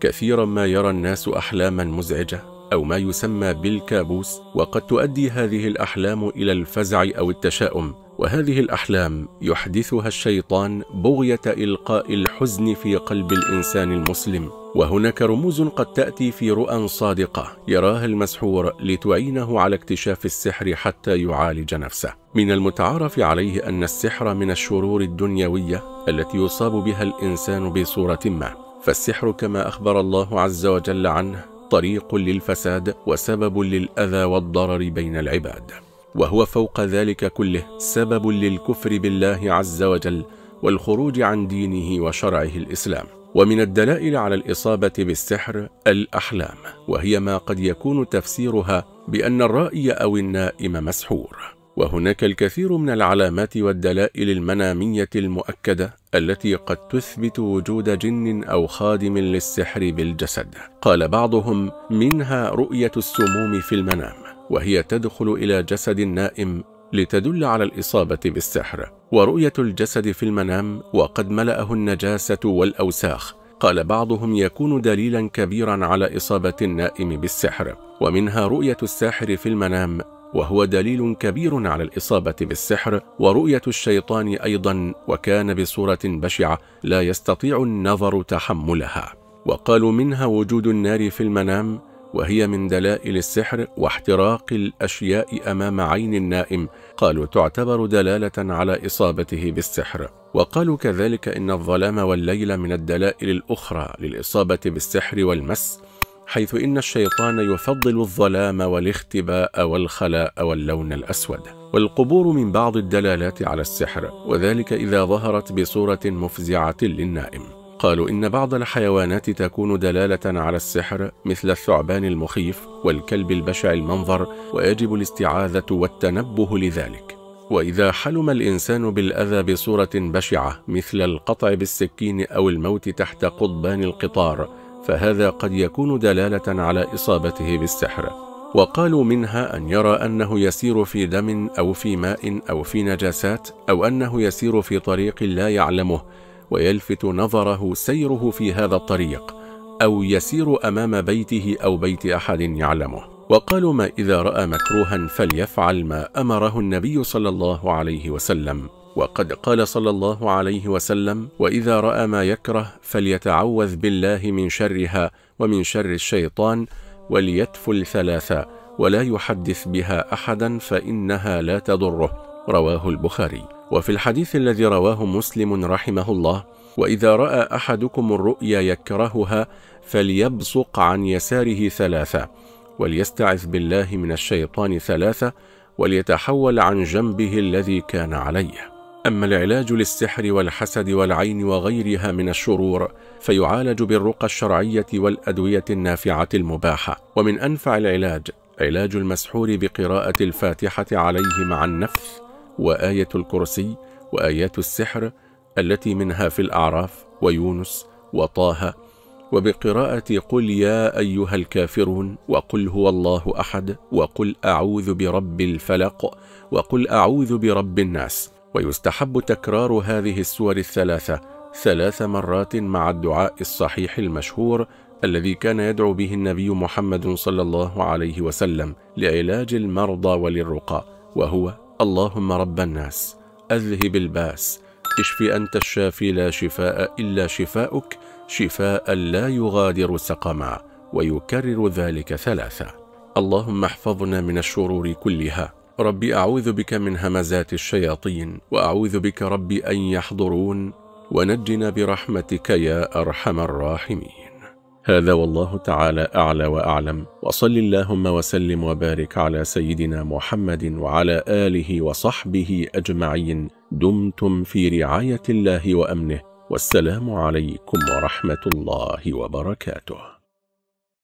كثيرا ما يرى الناس أحلاما مزعجة أو ما يسمى بالكابوس وقد تؤدي هذه الأحلام إلى الفزع أو التشاؤم وهذه الأحلام يحدثها الشيطان بغية إلقاء الحزن في قلب الإنسان المسلم وهناك رموز قد تأتي في رؤى صادقة يراها المسحور لتعينه على اكتشاف السحر حتى يعالج نفسه من المتعارف عليه أن السحر من الشرور الدنيوية التي يصاب بها الإنسان بصورة ما فالسحر كما أخبر الله عز وجل عنه طريق للفساد وسبب للأذى والضرر بين العباد وهو فوق ذلك كله سبب للكفر بالله عز وجل والخروج عن دينه وشرعه الإسلام ومن الدلائل على الإصابة بالسحر الأحلام وهي ما قد يكون تفسيرها بأن الرائي أو النائم مسحور وهناك الكثير من العلامات والدلائل المنامية المؤكدة التي قد تثبت وجود جن أو خادم للسحر بالجسد قال بعضهم منها رؤية السموم في المنام وهي تدخل إلى جسد النائم لتدل على الإصابة بالسحر ورؤية الجسد في المنام وقد ملأه النجاسة والأوساخ قال بعضهم يكون دليلا كبيرا على إصابة النائم بالسحر ومنها رؤية الساحر في المنام وهو دليل كبير على الإصابة بالسحر ورؤية الشيطان أيضا وكان بصورة بشعة لا يستطيع النظر تحملها وقالوا منها وجود النار في المنام وهي من دلائل السحر واحتراق الأشياء أمام عين النائم قالوا تعتبر دلالة على إصابته بالسحر وقالوا كذلك إن الظلام والليل من الدلائل الأخرى للإصابة بالسحر والمس حيث إن الشيطان يفضل الظلام والاختباء والخلاء واللون الأسود والقبور من بعض الدلالات على السحر وذلك إذا ظهرت بصورة مفزعة للنائم قالوا إن بعض الحيوانات تكون دلالة على السحر مثل الثعبان المخيف والكلب البشع المنظر ويجب الاستعاذة والتنبه لذلك وإذا حلم الإنسان بالأذى بصورة بشعة مثل القطع بالسكين أو الموت تحت قضبان القطار فهذا قد يكون دلالة على إصابته بالسحر وقالوا منها أن يرى أنه يسير في دم أو في ماء أو في نجاسات أو أنه يسير في طريق لا يعلمه ويلفت نظره سيره في هذا الطريق أو يسير أمام بيته أو بيت أحد يعلمه وقالوا ما إذا رأى مكروها فليفعل ما أمره النبي صلى الله عليه وسلم وقد قال صلى الله عليه وسلم وإذا رأى ما يكره فليتعوذ بالله من شرها ومن شر الشيطان وليتفل ثلاثا ولا يحدث بها أحدا فإنها لا تضره رواه البخاري وفي الحديث الذي رواه مسلم رحمه الله وإذا رأى أحدكم الرؤيا يكرهها فليبصق عن يساره ثلاثة وليستعذ بالله من الشيطان ثلاثة وليتحول عن جنبه الذي كان عليه أما العلاج للسحر والحسد والعين وغيرها من الشرور فيعالج بالرقى الشرعية والأدوية النافعة المباحة ومن أنفع العلاج علاج المسحور بقراءة الفاتحة عليه مع النفس وآية الكرسي وآيات السحر التي منها في الأعراف ويونس وطه وبقراءة قل يا أيها الكافرون وقل هو الله أحد وقل أعوذ برب الفلق وقل أعوذ برب الناس ويستحب تكرار هذه السور الثلاثة ثلاث مرات مع الدعاء الصحيح المشهور الذي كان يدعو به النبي محمد صلى الله عليه وسلم لعلاج المرضى وللرقى وهو اللهم رب الناس أذهب الباس اشف أنت الشافي لا شفاء إلا شفاؤك شفاء لا يغادر سقما ويكرر ذلك ثلاثة اللهم احفظنا من الشرور كلها ربي أعوذ بك من همزات الشياطين وأعوذ بك ربي أن يحضرون ونجنا برحمتك يا أرحم الراحمين هذا والله تعالى أعلى وأعلم وصل اللهم وسلم وبارك على سيدنا محمد وعلى آله وصحبه أجمعين دمتم في رعاية الله وأمنه والسلام عليكم ورحمة الله وبركاته